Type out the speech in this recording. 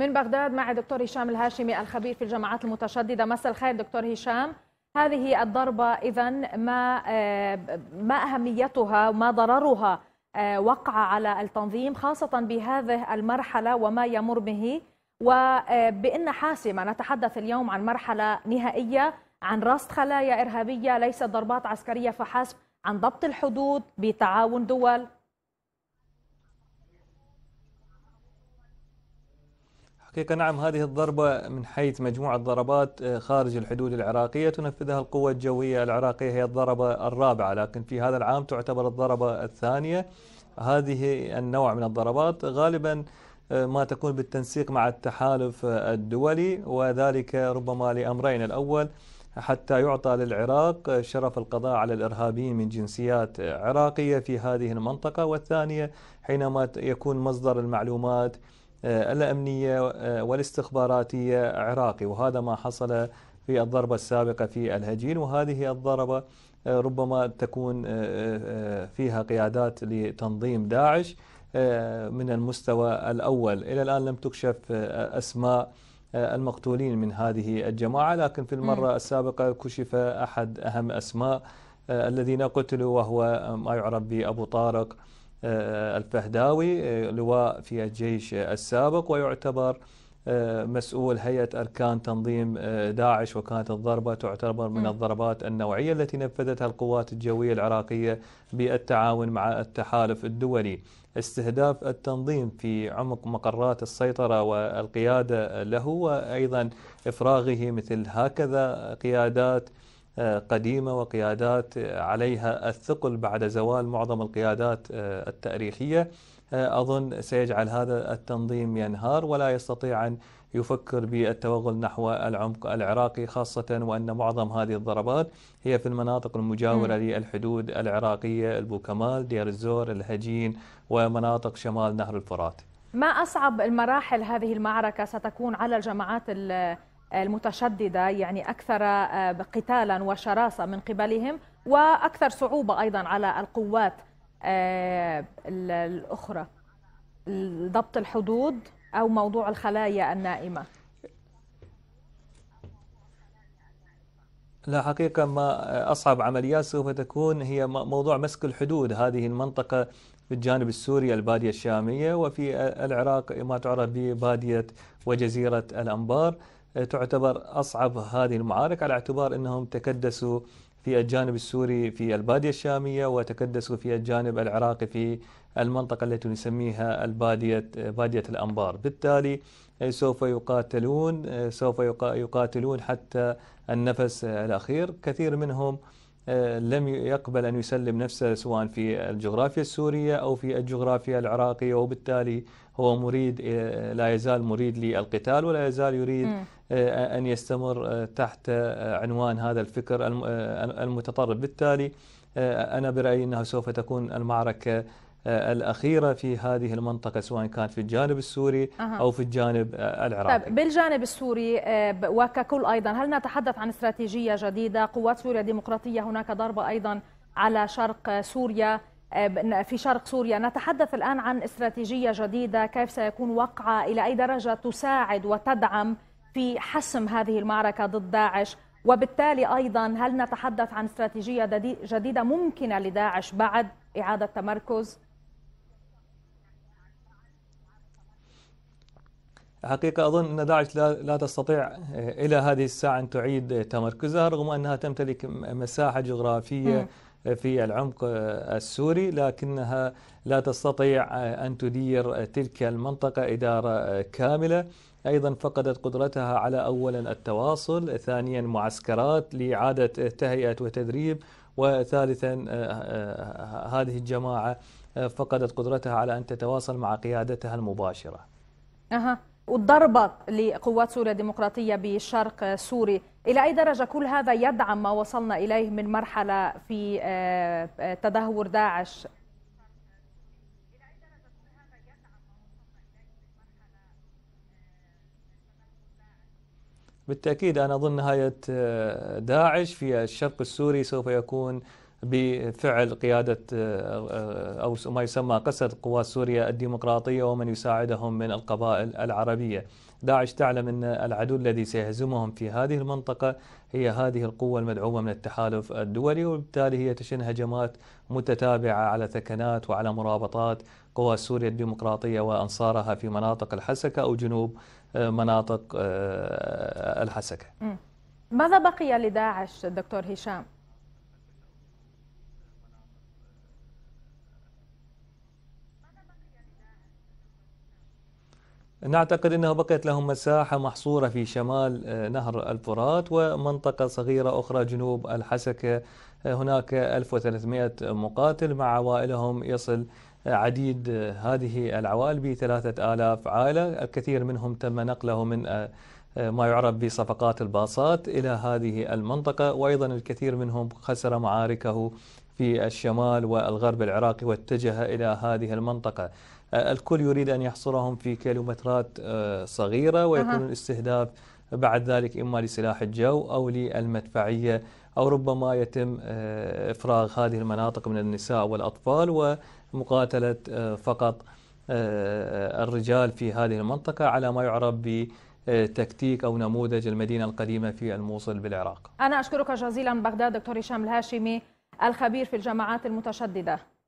من بغداد مع دكتور هشام الهاشمي الخبير في الجماعات المتشدده مساء الخير دكتور هشام هذه الضربه اذا ما آه، ما اهميتها ما ضررها آه، وقع على التنظيم خاصه بهذه المرحله وما يمر به وبان آه، حاسمه نتحدث اليوم عن مرحله نهائيه عن رصد خلايا ارهابيه ليست ضربات عسكريه فحسب عن ضبط الحدود بتعاون دول حقيقة نعم هذه الضربة من حيث مجموعة ضربات آه، خارج الحدود العراقية تنفذها القوة الجوية العراقية هي الضربة الرابعة لكن في هذا العام تعتبر الضربة الثانية هذه النوع من الضربات غالبا آه، ما تكون بالتنسيق مع التحالف الدولي وذلك ربما لأمرين الأول حتى يعطى للعراق آه، شرف القضاء على الارهابيين من جنسيات عراقيه في هذه المنطقه والثانيه حينما يكون مصدر المعلومات آه، الأمنية آه، والاستخباراتية عراقي وهذا ما حصل في الضربة السابقة في الهجين وهذه الضربة آه، ربما تكون فيها قيادات لتنظيم داعش من المستوى الأول إلى الآن لم تكشف أسماء المقتولين من هذه الجماعة لكن في المرة السابقة كشف أحد أهم أسماء الذين قتلوا وهو ما يعرف بأبو طارق آه، الفهداوي آه، لواء في الجيش السابق ويعتبر آه، مسؤول هيئة أركان تنظيم داعش وكانت الضربة تعتبر من الضربات النوعية التي نفذتها القوات الجوية العراقية بالتعاون مع التحالف الدولي استهداف التنظيم في عمق مقرات السيطرة والقيادة له وأيضا إفراغه مثل هكذا قيادات آه، قديمة وقيادات آه، عليها الثقل بعد زوال معظم القيادات آه، التاريخية أظن سيجعل هذا التنظيم ينهار ولا يستطيع أن يفكر بالتوغل نحو العمق العراقي خاصة وأن معظم هذه الضربات هي في المناطق المجاورة م. للحدود العراقية البوكمال دير الزور الهجين ومناطق شمال نهر الفرات ما أصعب المراحل هذه المعركة ستكون على الجماعات المتشددة يعني أكثر آه، قتالا وشراسة من قبلهم وأكثر صعوبة أيضا على القوات آه، الأخرى ضبط الحدود أو موضوع الخلايا النائمة لا حقيقة ما أصعب عمليات سوف تكون هي موضوع مسك الحدود هذه المنطقة في الجانب السوري البادية الشامية وفي العراق ما تعرف ببادية وجزيرة الأنبار آه، تعتبر أصعب هذه المعارك على اعتبار أنهم تكدسوا في الجانب السوري في البادية الشامية وتكدسوا في الجانب العراقي في المنطقة التي نسميها البادية آه، بادية الأنبار بالتالي آه، سوف يقاتلون سوف يقاتلون حتى النفس الأخير كثير منهم لم يقبل أن يسلم نفسه سواء في الجغرافيا السورية أو في الجغرافيا العراقية وبالتالي هو مريد إيه، لا يزال مريد للقتال ولا يزال يريد إيه، أن يستمر إيه، تحت عنوان هذا الفكر المتطرف بالتالي أنا برأيي أنه سوف تكون المعركة آه، الاخيره في هذه المنطقه سواء كان في الجانب السوري او في الجانب آه، العراقي. طيب بالجانب السوري آه، وككل ايضا هل نتحدث عن استراتيجيه جديده؟ قوات سوريا الديمقراطيه هناك ضربه ايضا على شرق سوريا في شرق سوريا، نتحدث الان عن استراتيجيه جديده كيف سيكون وقعها الى اي درجه تساعد وتدعم في حسم هذه المعركه ضد داعش؟ وبالتالي ايضا هل نتحدث عن استراتيجيه جديده ممكنه لداعش بعد اعاده تمركز حقيقة أظن أن داعش لا تستطيع آه، إلى هذه الساعة أن تعيد تمركزها رغم أنها تمتلك مساحة جغرافية آه، في العمق آه، السوري لكنها لا تستطيع أن تدير تلك المنطقة إدارة كاملة أيضا فقدت قدرتها على أولا التواصل ثانيا معسكرات لإعادة تهيئة وتدريب وثالثا هذه الجماعة فقدت قدرتها على أن تتواصل مع قيادتها المباشرة أها والضربة لقوات سوريا الديمقراطية بالشرق السوري إلى أي درجة كل هذا يدعم ما وصلنا إليه من مرحلة في آه، آه، تدهور داعش بالتأكيد أنا أظن نهاية آه، داعش في الشرق السوري سوف يكون بفعل قيادة آه، آه، أو ما يسمى قسد قوات سوريا الديمقراطية ومن يساعدهم من القبائل العربية داعش تعلم أن العدو الذي سيهزمهم في هذه المنطقة هي هذه القوة المدعومة من التحالف الدولي وبالتالي هي تشن هجمات متتابعة على ثكنات وعلى مرابطات قوى سوريا الديمقراطية وأنصارها في مناطق الحسكة أو جنوب آه، مناطق الحسكة ماذا بقي لداعش دكتور هشام؟ نعتقد أنه بقيت لهم مساحة محصورة في شمال آه، نهر الفرات ومنطقة صغيرة أخرى جنوب الحسكة آه، هناك 1300 مقاتل مع عوائلهم يصل عديد آه، هذه العوائل ب 3000 عائلة الكثير منهم تم نقله من ما يعرف بصفقات الباصات إلى هذه المنطقة وأيضا الكثير منهم خسر معاركه في الشمال والغرب العراقي واتجه إلى هذه المنطقة الكل يريد أن يحصرهم في كيلومترات آه، صغيرة ويكون الاستهداف بعد ذلك إما لسلاح الجو أو للمدفعية أو ربما يتم آه، إفراغ هذه المناطق من النساء والأطفال ومقاتلة آه، فقط الرجال في هذه المنطقة على ما يعرف ب تكتيك أو نموذج المدينة القديمة في الموصل بالعراق أنا أشكرك جزيلا بغداد دكتور هشام الهاشمي الخبير في الجماعات المتشددة